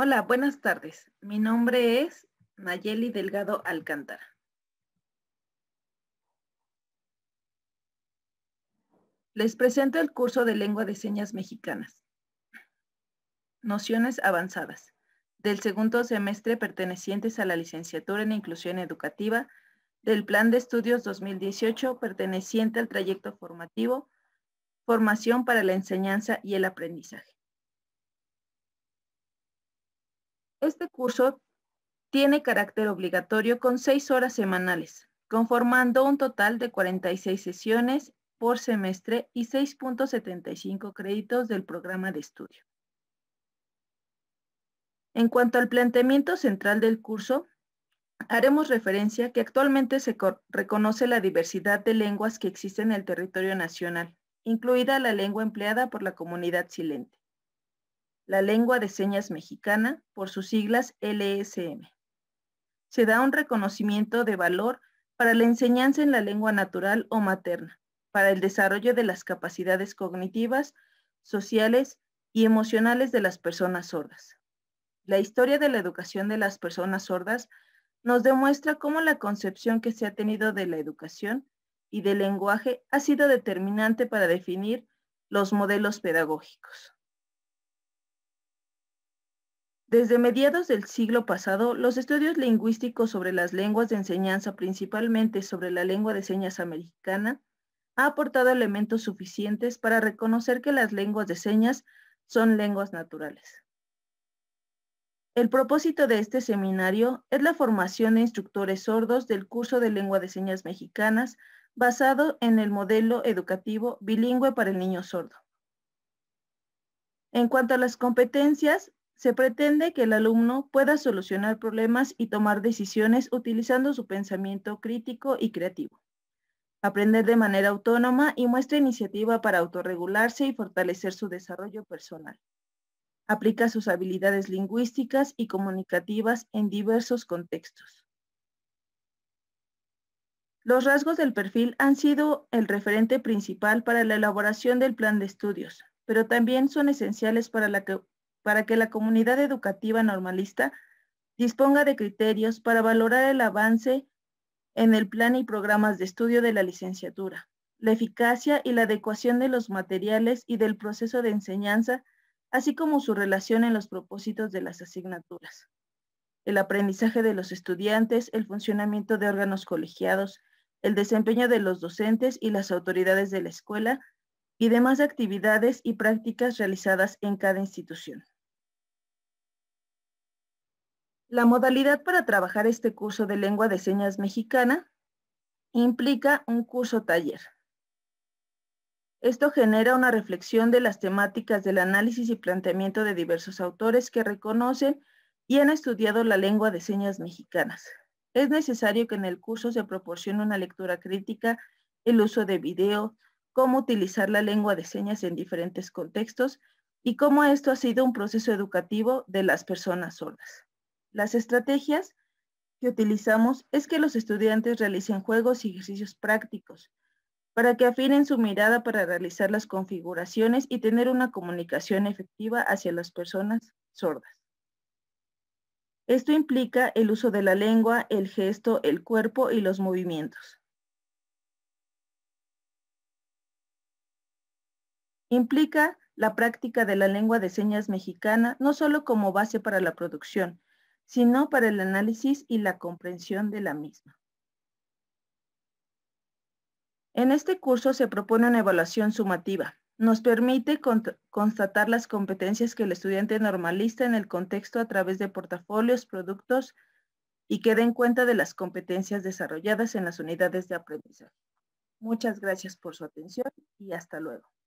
Hola, buenas tardes. Mi nombre es Nayeli Delgado Alcántara. Les presento el curso de Lengua de Señas Mexicanas. Nociones avanzadas del segundo semestre pertenecientes a la licenciatura en Inclusión Educativa del Plan de Estudios 2018 perteneciente al trayecto formativo Formación para la Enseñanza y el Aprendizaje. Este curso tiene carácter obligatorio con seis horas semanales, conformando un total de 46 sesiones por semestre y 6.75 créditos del programa de estudio. En cuanto al planteamiento central del curso, haremos referencia que actualmente se reconoce la diversidad de lenguas que existen en el territorio nacional, incluida la lengua empleada por la comunidad silente la lengua de señas mexicana, por sus siglas LSM. Se da un reconocimiento de valor para la enseñanza en la lengua natural o materna, para el desarrollo de las capacidades cognitivas, sociales y emocionales de las personas sordas. La historia de la educación de las personas sordas nos demuestra cómo la concepción que se ha tenido de la educación y del lenguaje ha sido determinante para definir los modelos pedagógicos. Desde mediados del siglo pasado, los estudios lingüísticos sobre las lenguas de enseñanza, principalmente sobre la lengua de señas americana, ha aportado elementos suficientes para reconocer que las lenguas de señas son lenguas naturales. El propósito de este seminario es la formación de instructores sordos del curso de lengua de señas mexicanas basado en el modelo educativo bilingüe para el niño sordo. En cuanto a las competencias, se pretende que el alumno pueda solucionar problemas y tomar decisiones utilizando su pensamiento crítico y creativo. Aprender de manera autónoma y muestra iniciativa para autorregularse y fortalecer su desarrollo personal. Aplica sus habilidades lingüísticas y comunicativas en diversos contextos. Los rasgos del perfil han sido el referente principal para la elaboración del plan de estudios, pero también son esenciales para la para que la comunidad educativa normalista disponga de criterios para valorar el avance en el plan y programas de estudio de la licenciatura, la eficacia y la adecuación de los materiales y del proceso de enseñanza, así como su relación en los propósitos de las asignaturas, el aprendizaje de los estudiantes, el funcionamiento de órganos colegiados, el desempeño de los docentes y las autoridades de la escuela y demás actividades y prácticas realizadas en cada institución. La modalidad para trabajar este curso de lengua de señas mexicana implica un curso taller. Esto genera una reflexión de las temáticas del análisis y planteamiento de diversos autores que reconocen y han estudiado la lengua de señas mexicanas. Es necesario que en el curso se proporcione una lectura crítica, el uso de video, cómo utilizar la lengua de señas en diferentes contextos y cómo esto ha sido un proceso educativo de las personas sordas. Las estrategias que utilizamos es que los estudiantes realicen juegos y ejercicios prácticos para que afinen su mirada para realizar las configuraciones y tener una comunicación efectiva hacia las personas sordas. Esto implica el uso de la lengua, el gesto, el cuerpo y los movimientos. Implica la práctica de la lengua de señas mexicana no solo como base para la producción, sino para el análisis y la comprensión de la misma. En este curso se propone una evaluación sumativa. Nos permite constatar las competencias que el estudiante normalista en el contexto a través de portafolios, productos y que den cuenta de las competencias desarrolladas en las unidades de aprendizaje. Muchas gracias por su atención y hasta luego.